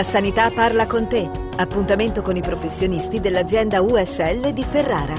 La sanità parla con te. Appuntamento con i professionisti dell'azienda USL di Ferrara.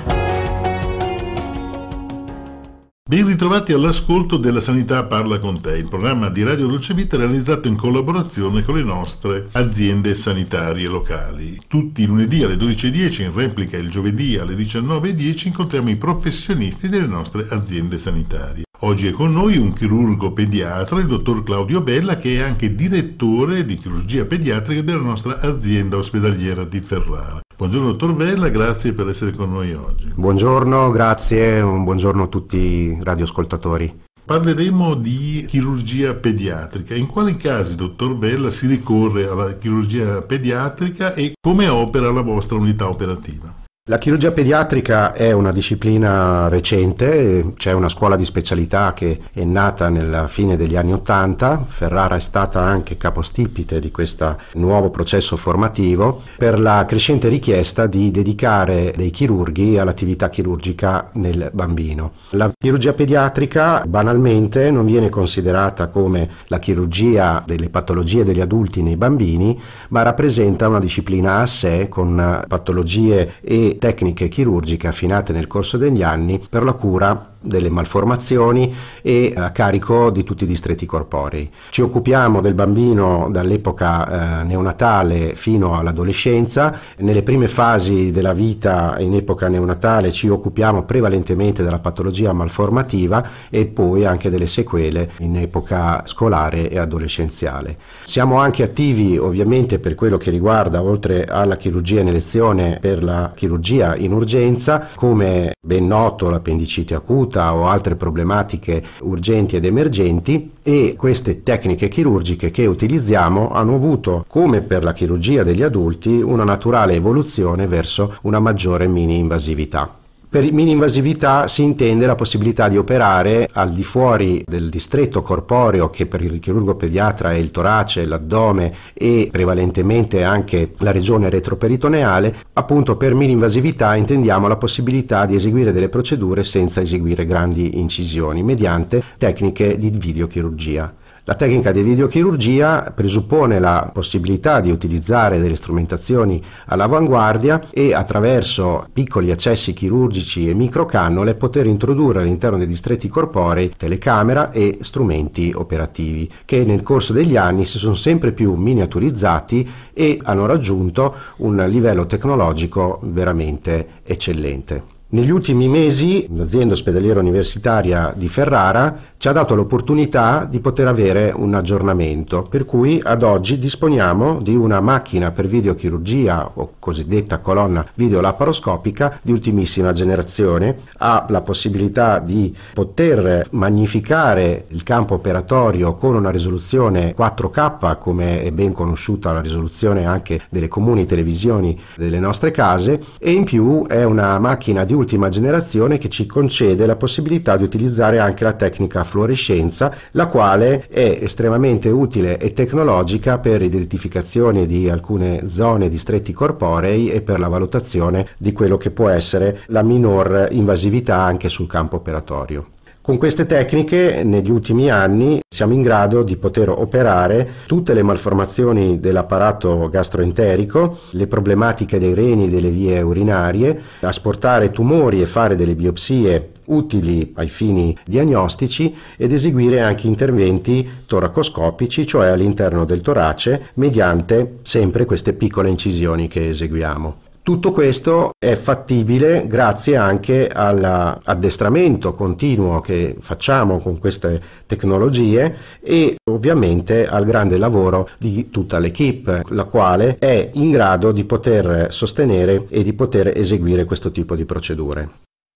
Ben ritrovati all'ascolto della Sanità Parla con te, il programma di Radio Dolce Vita realizzato in collaborazione con le nostre aziende sanitarie locali. Tutti i lunedì alle 12.10, in replica il giovedì alle 19.10, incontriamo i professionisti delle nostre aziende sanitarie. Oggi è con noi un chirurgo pediatra, il dottor Claudio Bella, che è anche direttore di chirurgia pediatrica della nostra azienda ospedaliera di Ferrara. Buongiorno dottor Bella, grazie per essere con noi oggi. Buongiorno, grazie, un buongiorno a tutti i radioascoltatori. Parleremo di chirurgia pediatrica. In quali casi, dottor Bella, si ricorre alla chirurgia pediatrica e come opera la vostra unità operativa? La chirurgia pediatrica è una disciplina recente, c'è una scuola di specialità che è nata nella fine degli anni Ottanta, Ferrara è stata anche capostipite di questo nuovo processo formativo per la crescente richiesta di dedicare dei chirurghi all'attività chirurgica nel bambino. La chirurgia pediatrica banalmente non viene considerata come la chirurgia delle patologie degli adulti nei bambini, ma rappresenta una disciplina a sé con patologie e e tecniche chirurgiche affinate nel corso degli anni per la cura delle malformazioni e a carico di tutti i distretti corporei. Ci occupiamo del bambino dall'epoca eh, neonatale fino all'adolescenza. Nelle prime fasi della vita in epoca neonatale ci occupiamo prevalentemente della patologia malformativa e poi anche delle sequele in epoca scolare e adolescenziale. Siamo anche attivi ovviamente per quello che riguarda oltre alla chirurgia in elezione per la chirurgia in urgenza, come ben noto l'appendicite acuta cresciuta o altre problematiche urgenti ed emergenti e queste tecniche chirurgiche che utilizziamo hanno avuto, come per la chirurgia degli adulti, una naturale evoluzione verso una maggiore mini invasività. Per mini-invasività si intende la possibilità di operare al di fuori del distretto corporeo che per il chirurgo pediatra è il torace, l'addome e prevalentemente anche la regione retroperitoneale. Appunto per mini-invasività intendiamo la possibilità di eseguire delle procedure senza eseguire grandi incisioni mediante tecniche di videochirurgia. La tecnica di videochirurgia presuppone la possibilità di utilizzare delle strumentazioni all'avanguardia e attraverso piccoli accessi chirurgici e microcannole poter introdurre all'interno dei distretti corporei telecamera e strumenti operativi che nel corso degli anni si sono sempre più miniaturizzati e hanno raggiunto un livello tecnologico veramente eccellente. Negli ultimi mesi l'azienda ospedaliera universitaria di Ferrara ci ha dato l'opportunità di poter avere un aggiornamento, per cui ad oggi disponiamo di una macchina per videochirurgia o cosiddetta colonna videolaparoscopica di ultimissima generazione, ha la possibilità di poter magnificare il campo operatorio con una risoluzione 4K, come è ben conosciuta la risoluzione anche delle comuni televisioni delle nostre case, e in più è una macchina di ultima generazione che ci concede la possibilità di utilizzare anche la tecnica fluorescenza, la quale è estremamente utile e tecnologica per l'identificazione di alcune zone di stretti corporei e per la valutazione di quello che può essere la minor invasività anche sul campo operatorio. Con queste tecniche negli ultimi anni siamo in grado di poter operare tutte le malformazioni dell'apparato gastroenterico, le problematiche dei reni e delle vie urinarie, asportare tumori e fare delle biopsie utili ai fini diagnostici ed eseguire anche interventi toracoscopici, cioè all'interno del torace, mediante sempre queste piccole incisioni che eseguiamo. Tutto questo è fattibile grazie anche all'addestramento continuo che facciamo con queste tecnologie e ovviamente al grande lavoro di tutta l'equipe, la quale è in grado di poter sostenere e di poter eseguire questo tipo di procedure.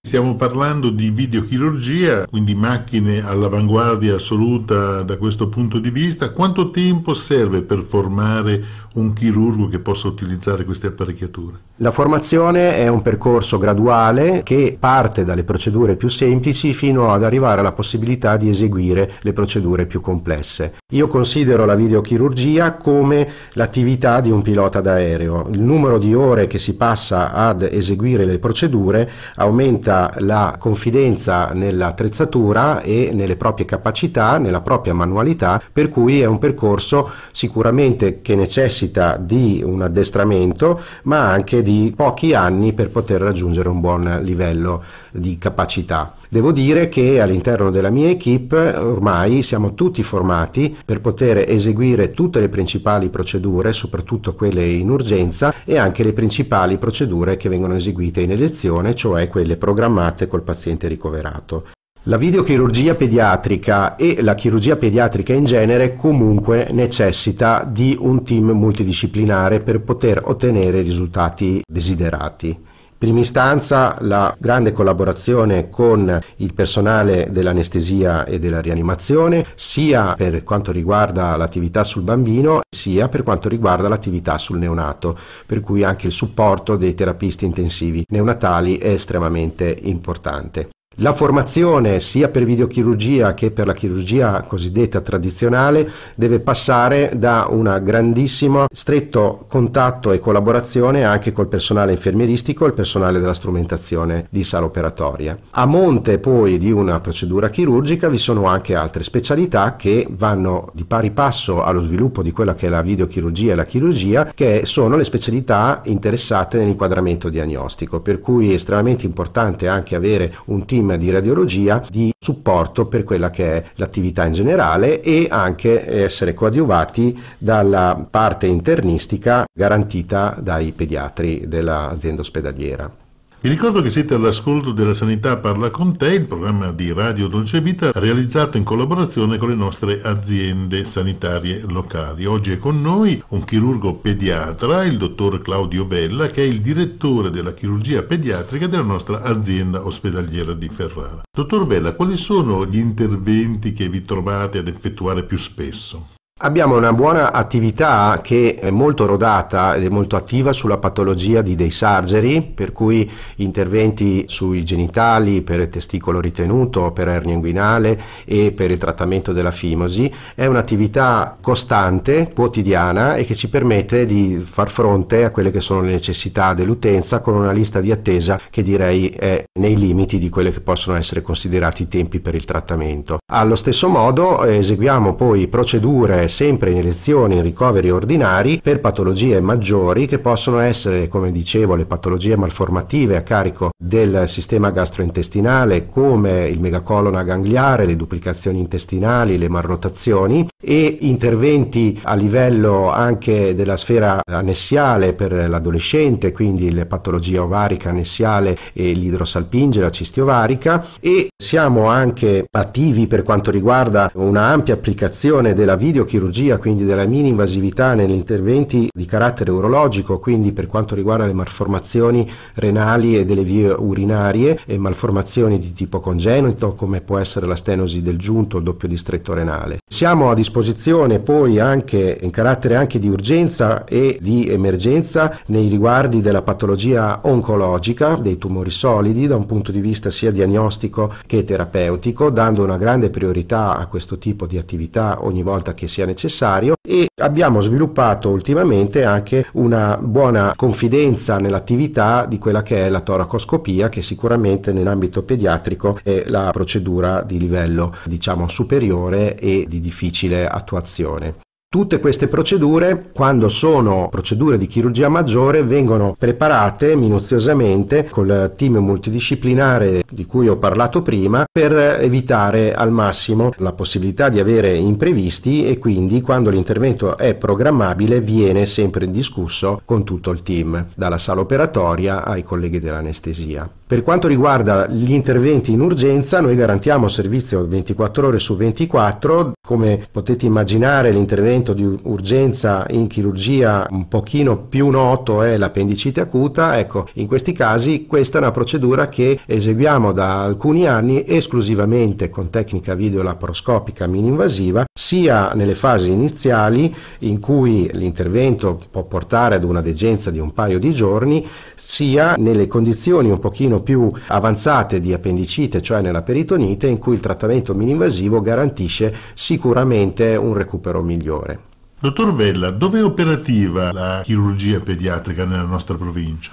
Stiamo parlando di videochirurgia, quindi macchine all'avanguardia assoluta da questo punto di vista. Quanto tempo serve per formare un chirurgo che possa utilizzare queste apparecchiature? La formazione è un percorso graduale che parte dalle procedure più semplici fino ad arrivare alla possibilità di eseguire le procedure più complesse. Io considero la videochirurgia come l'attività di un pilota d'aereo. Il numero di ore che si passa ad eseguire le procedure aumenta la confidenza nell'attrezzatura e nelle proprie capacità, nella propria manualità, per cui è un percorso sicuramente che necessita di un addestramento, ma anche di pochi anni per poter raggiungere un buon livello di capacità. Devo dire che all'interno della mia equip ormai siamo tutti formati per poter eseguire tutte le principali procedure, soprattutto quelle in urgenza e anche le principali procedure che vengono eseguite in elezione, cioè quelle programmate col paziente ricoverato. La videochirurgia pediatrica e la chirurgia pediatrica in genere comunque necessita di un team multidisciplinare per poter ottenere i risultati desiderati prima istanza la grande collaborazione con il personale dell'anestesia e della rianimazione, sia per quanto riguarda l'attività sul bambino, sia per quanto riguarda l'attività sul neonato, per cui anche il supporto dei terapisti intensivi neonatali è estremamente importante. La formazione sia per videochirurgia che per la chirurgia cosiddetta tradizionale deve passare da un grandissimo stretto contatto e collaborazione anche col personale infermieristico e il personale della strumentazione di sala operatoria. A monte poi di una procedura chirurgica vi sono anche altre specialità che vanno di pari passo allo sviluppo di quella che è la videochirurgia e la chirurgia che sono le specialità interessate nell'inquadramento diagnostico, per cui è estremamente importante anche avere un team team di radiologia di supporto per quella che è l'attività in generale e anche essere coadiuvati dalla parte internistica garantita dai pediatri dell'azienda ospedaliera. Vi ricordo che siete all'ascolto della Sanità Parla con te, il programma di Radio Dolce Vita realizzato in collaborazione con le nostre aziende sanitarie locali. Oggi è con noi un chirurgo pediatra, il dottor Claudio Vella, che è il direttore della chirurgia pediatrica della nostra azienda ospedaliera di Ferrara. Dottor Vella, quali sono gli interventi che vi trovate ad effettuare più spesso? Abbiamo una buona attività che è molto rodata ed è molto attiva sulla patologia di dei sargeri, per cui interventi sui genitali per il testicolo ritenuto, per ernia inguinale e per il trattamento della fimosi. È un'attività costante, quotidiana e che ci permette di far fronte a quelle che sono le necessità dell'utenza con una lista di attesa che direi è nei limiti di quelli che possono essere considerati i tempi per il trattamento. Allo stesso modo eh, eseguiamo poi procedure è sempre in elezioni in ricoveri ordinari per patologie maggiori che possono essere, come dicevo, le patologie malformative a carico del sistema gastrointestinale come il megacolona gangliare, le duplicazioni intestinali, le marrotazioni e interventi a livello anche della sfera annessiale per l'adolescente, quindi le patologie ovarica annessiale e l'idrosalpinge, la cisti ovarica e siamo anche attivi per quanto riguarda una ampia applicazione della videochirurgia chirurgia, quindi della mini-invasività negli interventi di carattere urologico, quindi per quanto riguarda le malformazioni renali e delle vie urinarie e malformazioni di tipo congenito, come può essere la stenosi del giunto, il doppio distretto renale. Siamo a disposizione poi anche in carattere anche di urgenza e di emergenza nei riguardi della patologia oncologica, dei tumori solidi, da un punto di vista sia diagnostico che terapeutico, dando una grande priorità a questo tipo di attività ogni volta che si è necessario e abbiamo sviluppato ultimamente anche una buona confidenza nell'attività di quella che è la toracoscopia che sicuramente nell'ambito pediatrico è la procedura di livello diciamo superiore e di difficile attuazione. Tutte queste procedure, quando sono procedure di chirurgia maggiore, vengono preparate minuziosamente col team multidisciplinare di cui ho parlato prima per evitare al massimo la possibilità di avere imprevisti e quindi quando l'intervento è programmabile viene sempre discusso con tutto il team, dalla sala operatoria ai colleghi dell'anestesia. Per quanto riguarda gli interventi in urgenza, noi garantiamo servizio 24 ore su 24. Come potete immaginare, l'intervento di urgenza in chirurgia un pochino più noto è l'appendicite acuta. Ecco, in questi casi questa è una procedura che eseguiamo da alcuni anni esclusivamente con tecnica video laparoscopica mininvasiva, sia nelle fasi iniziali in cui l'intervento può portare ad una degenza di un paio di giorni, sia nelle condizioni un pochino perlomeno più avanzate di appendicite, cioè nella peritonite, in cui il trattamento mini-invasivo garantisce sicuramente un recupero migliore. Dottor Vella, dove è operativa la chirurgia pediatrica nella nostra provincia?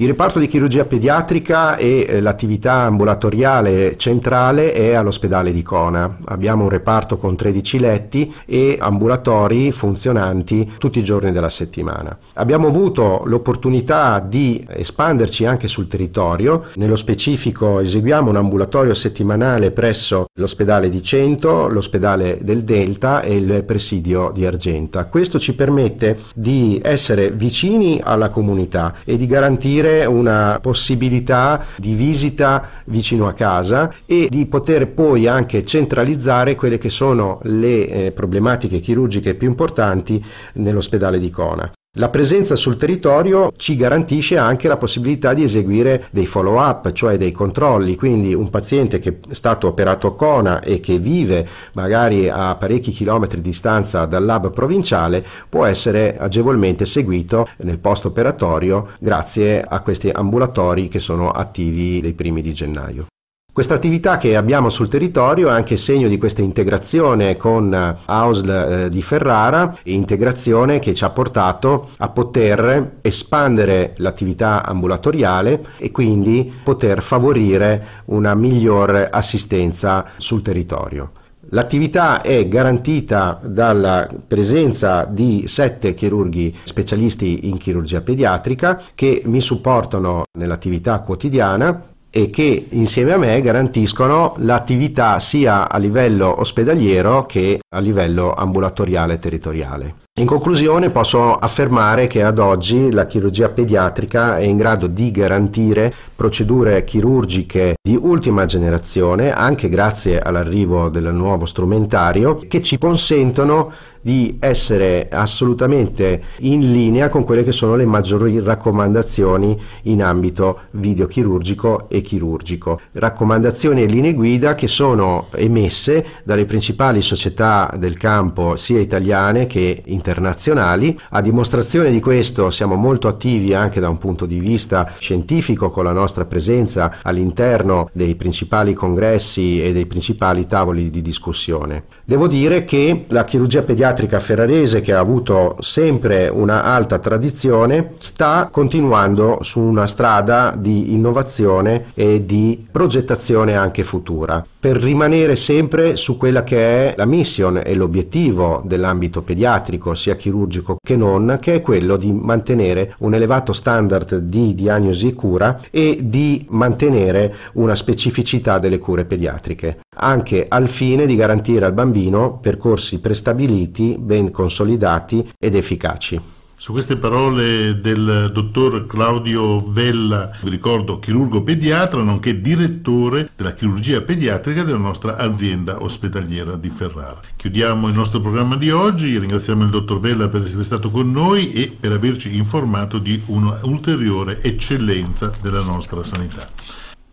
Il reparto di chirurgia pediatrica e eh, l'attività ambulatoriale centrale è all'ospedale di Cona. Abbiamo un reparto con 13 letti e ambulatori funzionanti tutti i giorni della settimana. Abbiamo avuto l'opportunità di espanderci anche sul territorio. Nello specifico eseguiamo un ambulatorio settimanale presso l'ospedale di Cento, l'ospedale del Delta e il presidio di Argenta. Questo ci permette di essere vicini alla comunità e di garantire avere una possibilità di visita vicino a casa e di poter poi anche centralizzare quelle che sono le eh, problematiche chirurgiche più importanti nell'ospedale di Cona. La presenza sul territorio ci garantisce anche la possibilità di eseguire dei follow up, cioè dei controlli, quindi un paziente che è stato operato a Cona e che vive magari a parecchi chilometri di distanza dal lab provinciale può essere agevolmente seguito nel post operatorio grazie a questi ambulatori che sono attivi dai primi di gennaio. Questa attività che abbiamo sul territorio è anche segno di questa integrazione con eh, AUSL eh, di Ferrara, integrazione che ci ha portato a poter espandere l'attività ambulatoriale e quindi poter favorire una migliore assistenza sul territorio. L'attività è garantita dalla presenza di sette chirurghi specialisti in chirurgia pediatrica che mi supportano nell'attività quotidiana e che insieme a me garantiscono l'attività sia a livello ospedaliero che a livello ambulatoriale e territoriale. In conclusione posso affermare che ad oggi la chirurgia pediatrica è in grado di garantire procedure chirurgiche di ultima generazione, anche grazie all'arrivo del nuovo strumentario, che ci consentono di essere assolutamente in linea con quelle che sono le maggiori raccomandazioni in ambito videochirurgico e chirurgico. Raccomandazioni e linee guida che sono emesse dalle principali società del campo sia italiane che internazionali internazionali. A dimostrazione di questo siamo molto attivi anche da un punto di vista scientifico con la nostra presenza all'interno dei principali congressi e dei principali tavoli di discussione. Devo dire che la chirurgia pediatrica ferrarese, che ha avuto sempre una alta tradizione, sta continuando su una strada di innovazione e di progettazione anche futura per rimanere sempre su quella che è la mission e l'obiettivo dell'ambito pediatrico, sia chirurgico che non, che è quello di mantenere un elevato standard di diagnosi e cura e di mantenere una specificità delle cure pediatriche, anche al fine di garantire al bambino percorsi prestabiliti, ben consolidati ed efficaci. Su queste parole del dottor Claudio Vella, vi ricordo chirurgo pediatra, nonché direttore della chirurgia pediatrica della nostra azienda ospedaliera di Ferrara. Chiudiamo il nostro programma di oggi, ringraziamo il dottor Vella per essere stato con noi e per averci informato di un'ulteriore eccellenza della nostra sanità.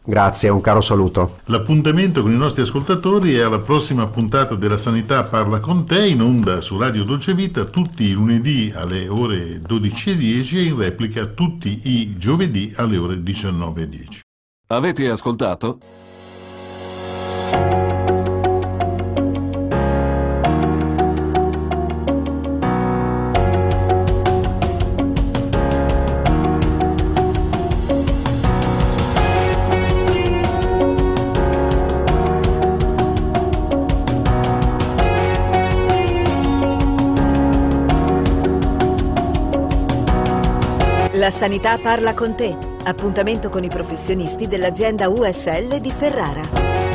Grazie, un caro saluto. L'appuntamento con i nostri ascoltatori è alla prossima puntata della Sanità Parla con te in onda su Radio Dolce Vita tutti i lunedì alle ore 12.10 e in replica tutti i giovedì alle ore 19.10. Avete ascoltato? La sanità parla con te. Appuntamento con i professionisti dell'azienda USL di Ferrara.